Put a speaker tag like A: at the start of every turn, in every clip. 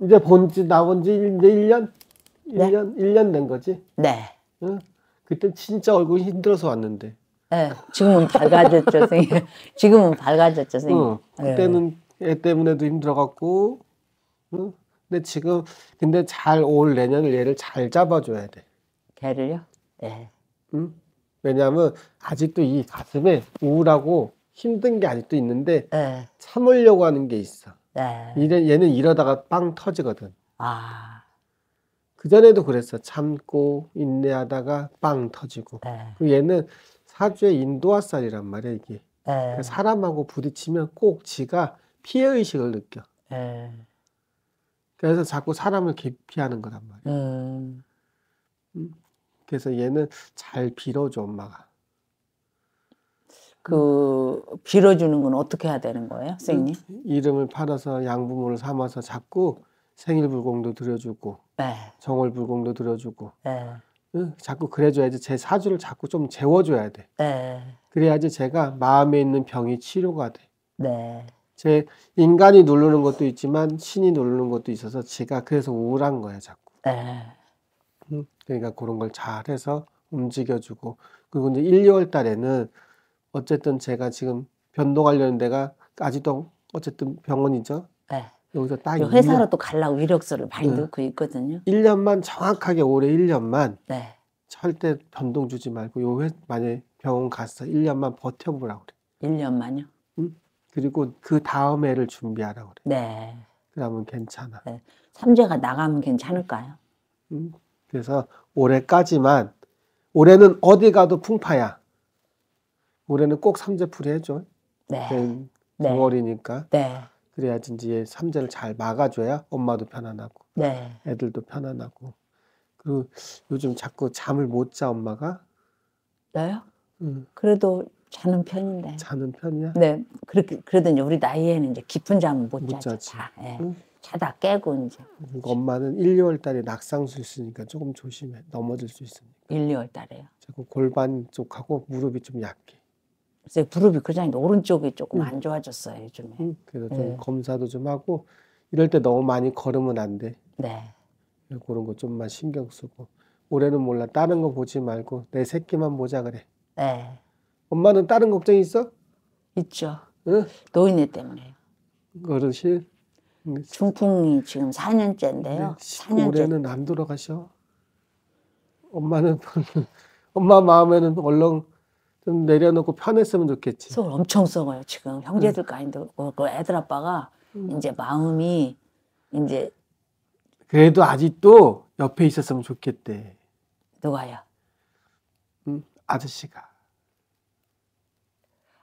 A: 이제 본지 나온 지 이제 1년? 1년? 1년 된 거지? 네. 응? 어? 그때 진짜 얼굴이 힘들어서 왔는데.
B: 네. 지금은 밝아졌죠, 선생님. 지금은 밝아졌죠,
A: 선생님. 응. 어, 네. 그때는 애 때문에도 힘들어갖고, 응? 어? 근데 지금, 근데 잘 올 내년을 얘를 잘 잡아줘야 돼. 걔를요? 네. 응? 왜냐하면 아직도 이 가슴에 우울하고 힘든 게 아직도 있는데 네. 참으려고 하는 게 있어. 네. 얘는, 이러다가 빵 터지거든.
B: 아.
A: 그전에도 그랬어. 참고 인내하다가 빵 터지고. 네. 그 얘는 사주의 인도화살이란 말이야 이게. 그 사람하고 부딪히면 꼭 지가 피해 의식을 느껴. 네. 그래서 자꾸 사람을 개피하는 거란 말이야. 음. 음. 그래서 얘는 잘 빌어줘 엄마가. 그 빌어주는 건 어떻게 해야 되는 거예요, 선생님? 이름을 팔아서 양부모를 삼아서 잡고 생일 불공도 드려주고 네. 정월 불공도 드려주고 네. 자꾸 그래줘야지 제 사주를 자꾸 좀 재워줘야 돼. 네. 그래야지 제가 마음에 있는 병이 치료가 돼. 네. 제 인간이 누르는 것도 있지만 신이 누르는 것도 있어서 제가 그래서 우울한 거야 자꾸. 네. 그러니까 그런 걸 잘해서 움직여주고 그리고 이제 1, 2월 달에는 어쨌든 제가 지금 변동하려는 데가 아직도 어쨌든 병원이죠. 네. 여기서 딱 그 회사로 2년.
B: 또 갈라고 이력서를 많이 네. 넣고 그 있거든요.
A: 1년만 정확하게 올해 1년만 네. 절대 변동 주지 말고 요 회, 만약에 병원 가서 1년만 버텨보라고 그래. 1년만요? 응? 그리고 그 다음 해를 준비하라고 그래. 네. 그러면 괜찮아. 네. 삼재가
B: 나가면 괜찮을까요?
A: 응? 그래서 올해까지만 올해는 어디 가도 풍파야. 올해는 꼭 삼재풀이 해줘. 네. 네. 9월이니까. 네. 그래야지 이제 삼재를 잘 막아줘야 엄마도 편안하고 네. 애들도 편안하고 그리고 요즘 자꾸 잠을 못 자 엄마가
B: 나요? 음. 그래도 자는 편인데 자는 편이야? 네
A: 그렇게 그러더니 우리 나이에는 이제 깊은 잠을 못, 못자지 자. 네. 응? 자다 깨고 이제 그러니까 엄마는 1, 2월 달에 낙상수 있으니까 조금 조심해 넘어질 수 있으니까 1, 2월 달에요? 자꾸 골반 쪽하고 무릎이 좀 약해 그래서 무릎이 그장인 오른쪽이 조금 음. 안 좋아졌어요 요즘에. 음, 그래서 좀 네. 검사도 좀 하고 이럴 때 너무 많이 걸으면 안 돼. 네. 그런 거 좀만 신경 쓰고 올해는 몰라 다른 거 보지 말고 내 새끼만 보자 그래. 네. 엄마는 다른 걱정 있어? 있죠. 응? 노인네 때문에. 어르신. 음. 중풍이 지금 4년째인데요. 4년째. 음, 올해는 안 돌아가셔. 엄마는 엄마 마음에는 얼렁 좀 내려놓고 편했으면 좋겠지. 속을
B: 엄청 썩어요 지금 형제들 까인도 음. 응. 뭐, 그 애들 아빠가 응. 음. 이제 마음이 이제
A: 그래도 아직도 옆에 있었으면 좋겠대. 누가야? 응, 음, 아저씨가.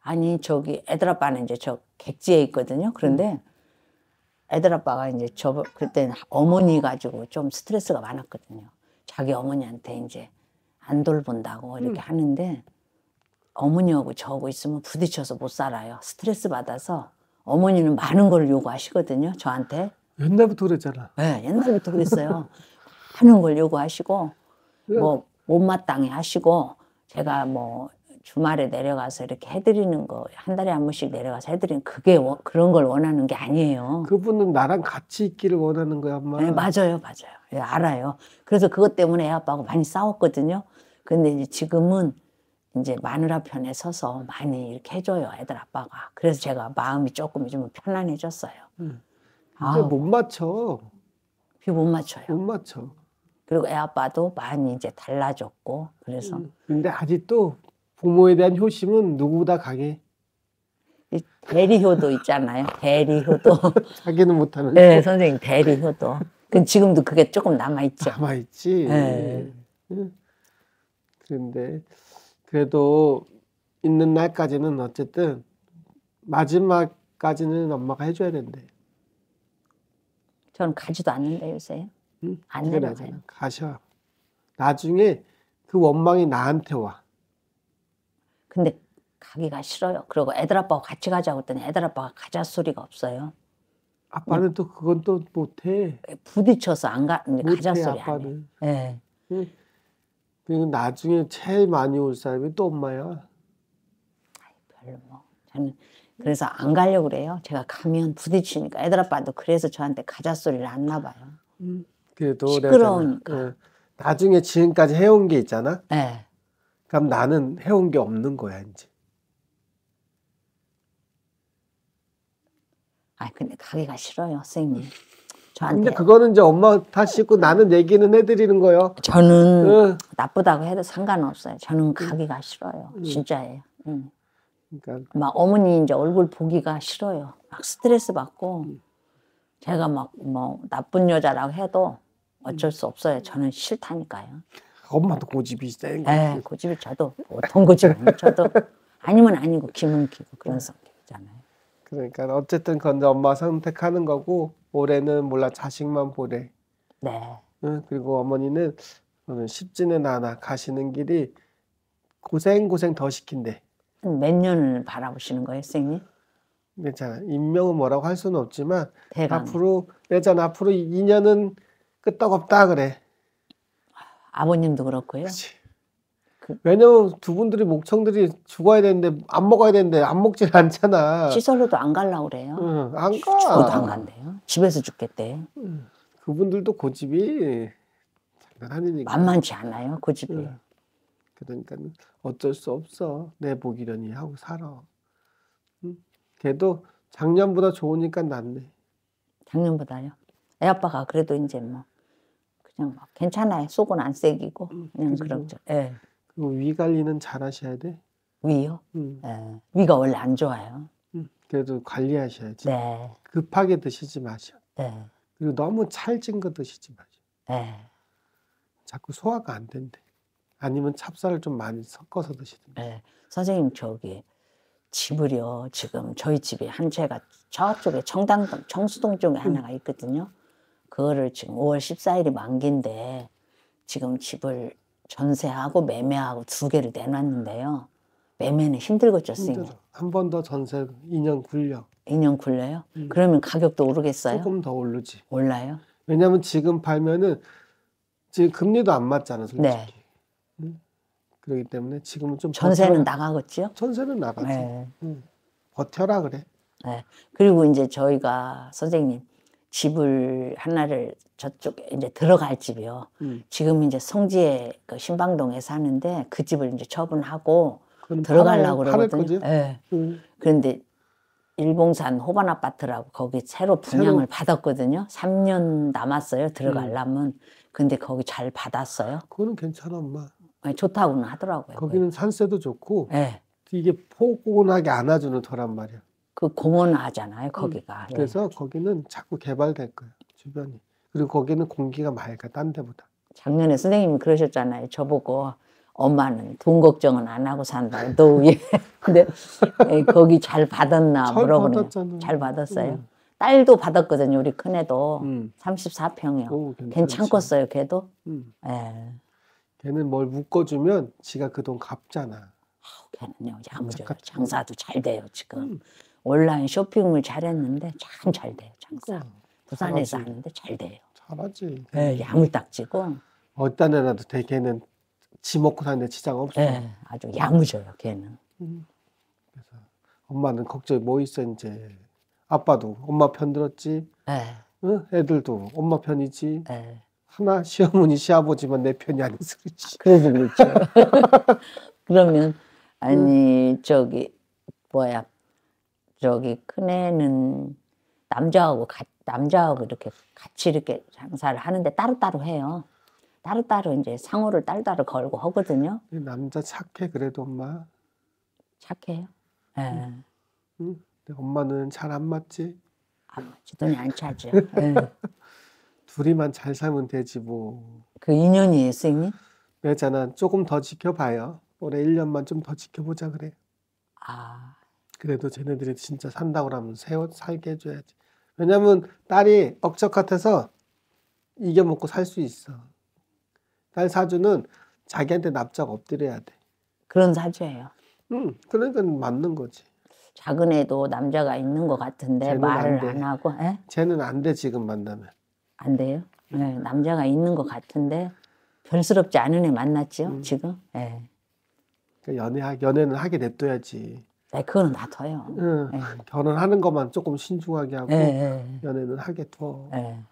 B: 아니 저기 애들 아빠는 이제 저 객지에 있거든요. 그런데 애들 아빠가 이제 저 그때는 어머니 가지고 좀 스트레스가 많았거든요. 자기 어머니한테 이제 안 돌본다고 이렇게 하는데 어머니하고 저하고 있으면 부딪혀서 못 살아요. 스트레스 받아서 어머니는 많은 걸 요구하시거든요. 저한테. 옛날부터 그랬잖아. 네, 옛날부터 그랬어요. 하는 걸 요구하시고 뭐 못마땅해 하시고 제가 뭐 주말에 내려가서 이렇게 해드리는 거 한 달에 한 번씩 내려가서 해드리는
A: 그게 워, 그런 걸 원하는 게 아니에요. 그분은 나랑 같이 있기를 원하는 거야, 엄마. 네,
B: 맞아요, 맞아요. 네, 알아요. 그래서 그것 때문에 애 아빠하고 많이 싸웠거든요. 근데 이제 지금은 이제 마누라 편에 서서 많이 이렇게 해줘요 애들 아빠가 그래서 제가 마음이 조금 좀 편안해졌어요.
A: 음. 못 맞춰. 비못 맞춰요. 못 맞춰. 그리고 애 아빠도 많이 이제 달라졌고 그래서. 음. 근데 아직도 부모에 대한 효심은 누구보다 강해. 대리효도 있잖아요. 대리효도. 자기는 못하는. 네, 선생님 대리효도. 그 지금도 그게 조금 남아 있죠. 남아 있지. 네. 예. 그런데 그래도 있는 날까지는 어쨌든 마지막까지는 엄마가 해줘야 된대. 저는 가지도 않는데 요새. 응? 안 내려가요. 가셔. 나중에 그 원망이 나한테 와. 근데
B: 가기가 싫어요. 그리고 애들 아빠하고 같이 가자고 했더니 애들 아빠가 가자 소리가 없어요. 아빠는
A: 또 그건 또 못해. 부딪혀서 안 가, 가자 소리 아빠는. 안 해. 네. 응. 그리고 나중에 제일 많이 올 사람이 또 엄마야. 별로 뭐. 저는 그래서 안
B: 가려고 그래요. 제가 가면 부딪히니까 애들 아빠도 그래서 저한테 가자 소리를 안 나봐요.
A: 음. 그래도 시끄러우니까. 어, 나중에 지금까지 해온 게 있잖아. 네. 그럼 나는 해온 게 없는 거야 이제. 아 근데 가기가 싫어요, 선생님. 저한테. 근데 그거는 이제 엄마 탓이고 나는 얘기는 해드리는 거요. 저는 응.
B: 나쁘다고 해도 상관없어요. 저는 가기가 싫어요. 응. 진짜예요.
A: 응. 그러니까.
B: 막 어머니 이제 얼굴 보기가 싫어요. 막 스트레스 받고 제가 막 뭐 나쁜 여자라고 해도 어쩔 수 없어요. 저는 싫다니까요.
A: 엄마도 고집이 센 예, 거. 네, 고집이 저도 보통 고집은 저도 아니면 아니고 기은 기고 그런 성격이잖아요. 그러니까 어쨌든 건 엄마 선택하는 거고 올해는 몰라 자식만 보래. 네. 응, 그리고 어머니는 저는 쉽지는 않아 가시는 길이 고생 고생 더 시킨대. 몇 년을 바라보시는 거예요, 선생님? 괜찮아. 임명은 뭐라고 할 수는 없지만 대강. 앞으로 예전 앞으로 2년은 끄떡없다 그래. 아버님도 그렇고요. 그치. 왜냐면 두 분들이 목청들이 죽어야 되는데 안 먹어야 되는데 안 먹질 않잖아. 시설로도
B: 안 갈라 그래요. 응, 안 가. 죽어도 안 간대요.
A: 집에서 죽겠대. 응. 그분들도 고집이 그 장난 아니까 만만치 않아요 고집이. 그 응. 그러니까 어쩔 수 없어 내 복이려니 하고 살아. 응? 걔도 작년보다 좋으니까 낫네. 작년보다요? 애 아빠가 그래도 이제 뭐
B: 그냥 막 뭐 괜찮아요. 속은 안 새기고 그냥 그렇죠. 예. 뭐 위
A: 관리는 잘 하셔야 돼. 위요? 음. 어, 위가 원래 안 좋아요. 음, 그래도 관리하셔야지. 네. 급하게 드시지 마셔. 네. 그리고 너무 찰진 거 드시지 마셔. 네. 자꾸 소화가 안 된대. 아니면 찹쌀을 좀 많이 섞어서 드시든지. 네. 선생님 저기 집을요 지금 저희 집에
B: 한 채가 저쪽에 청담동 청수동 쪽에 음. 하나가 있거든요. 그거를 지금 5월 14일이 만기인데 지금 집을 전세하고 매매하고 두 개를 내놨는데요. 매매는 힘들겠죠,
A: 선생한번 더 전세 2년 굴려. 2년 굴려요? 음. 그러면 가격도 오르겠어요? 조금 더 오르지. 올라요? 왜냐면 지금 팔면은 지금 금리도 안 맞잖아, 솔직히. 네. 음? 그렇기 때문에 지금은 좀 전세는 나가겠죠? 전세는 나가지. 네. 음. 버텨라 그래.
B: 네. 그리고 이제 저희가 선생님 집을 하나를 저쪽에 이제 들어갈 집이요. 음. 지금 이제 성지에 그 신방동에 사는데 그 집을 이제 처분하고 들어가려고 그러거든요. 네. 음. 그런데 일봉산 호반 아파트라고 거기 새로 분양을 새로... 받았거든요. 3년 남았어요. 들어가려면. 음. 근데 거기 잘 받았어요.
A: 그거는 괜찮아, 엄마.
B: 아니, 좋다고는 하더라고요.
A: 거기는 산세도 좋고 네. 이게 포근하게 안아주는 터란 말이야. 그 공원화잖아요, 음. 거기가. 음, 그래서 예. 거기는 자꾸 개발될 거예요, 주변이. 그리고 거기는 공기가 맑아, 딴 데보다. 작년에 선생님이 그러셨잖아요. 저보고 엄마는 돈
B: 걱정은 안 하고 산다. 너 위에. 근데 예, 거기 잘 받았나 물어보네요. 잘 받았어요. 음. 딸도 받았거든요. 우리 큰애도 음. 34평이요. 오,
A: 괜찮겠어요. 걔도. 음. 예. 걔는 뭘 묶어주면 지가 그 돈 갚잖아. 아우, 걔는요. 야무져요. 장사도 잘 돼요 지금. 음. 온라인
B: 쇼핑을 잘했는데 참 잘 돼요. 장사. 음.
A: 부산에서 잘하지.
B: 하는데 잘 돼요. 잘하지.
A: 예, 네, 야물딱지고. 어떤 애라도 대개는 지 먹고 사는데 지장 없어. 네, 아주 야무져요, 걔는. 음. 그래서 엄마는 걱정이 뭐 있어 이제. 아빠도 엄마 편 들었지. 네. 응? 애들도 엄마 편이지. 네. 하나 시어머니 시아버지만 내 편이 아닌 소리지. 그래서 그렇죠. 그러면 아니 음. 저기 뭐야 저기
B: 큰애는 남자하고 가, 남자하고 이렇게 같이 이렇게 장사를 하는데 따로따로 해요. 따로따로 이제 상호를 따따로 걸고 하거든요. 남자
A: 착해 그래도 엄마. 착해요. 예. 응. 응. 엄마는 잘 안 맞지? 안 맞지. 돈이 안 차죠. 예. 둘이만 잘 살면 되지 뭐. 그 인연이에요, 선생님? 그랬잖아. 조금 더 지켜봐요. 올해 1년만 좀 더 지켜보자 그래. 아. 그래도 쟤네들이 진짜 산다고 하면 세워, 살게 해줘야지. 왜냐면 딸이 억척 같아서 이겨먹고 살 수 있어. 딸 사주는 자기한테 납작 엎드려야 돼. 그런 사주예요. 응, 그러니까 맞는 거지. 작은 애도 남자가 있는 것 같은데 말을 안, 안 하고. 에? 예? 쟤는 안 돼 지금 만나면. 안 돼요? 네,
B: 남자가 있는 것 같은데 별스럽지 않은 애 만났죠 음. 지금. 예.
A: 그러니까 연애 연애는 하게 냅둬야지. 네, 그거는 놔둬요. 응. 예, 네. 결혼하는 것만 조금 신중하게 하고 네, 연애는 하겠고 응?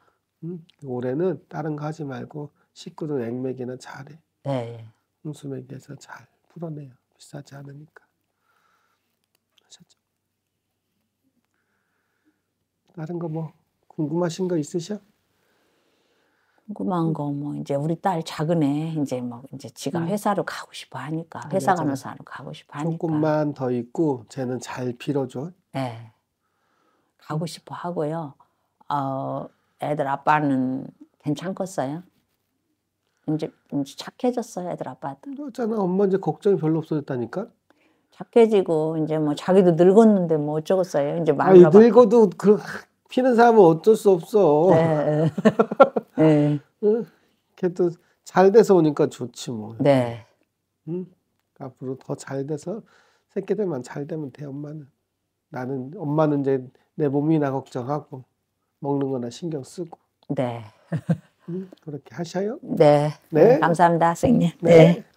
A: 음, 올해는 다른 거 하지 말고 식구들 액맥이나 잘해. 네. 홍수맥에서 잘 풀어내요. 비싸지 않으니까. 하셨죠? 다른 거 뭐 궁금하신 거 있으셔? 궁금한 거
B: 뭐 이제 우리 딸 작은 애 이제 뭐 이제 지가 음. 회사로 가고 싶어 하니까 아, 회사 간호사로
A: 가고 싶어 하니까 조금만 더 있고 쟤는 잘 빌어줘. 네. 가고 음. 싶어 하고요. 어, 애들 아빠는
B: 괜찮겠어요. 이제, 이제 착해졌어요, 애들 아빠도. 그렇잖아. 엄마 이제 걱정이 별로
A: 없어졌다니까.
B: 착해지고 이제 뭐 자기도 늙었는데 뭐 어쩌겠어요. 이제 말로 늙어도
A: 그 피는 사람은 어쩔 수 없어. 네. 걔도 네. 잘 돼서 오니까 좋지 뭐. 네. 응? 앞으로 더 잘 돼서 새끼들만 잘 되면 돼 엄마는. 나는 엄마는 이제 내 몸이나 걱정하고 먹는 거나 신경 쓰고. 네. 응? 그렇게 하셔요.
B: 네. 네. 감사합니다, 선생님. 네. 네.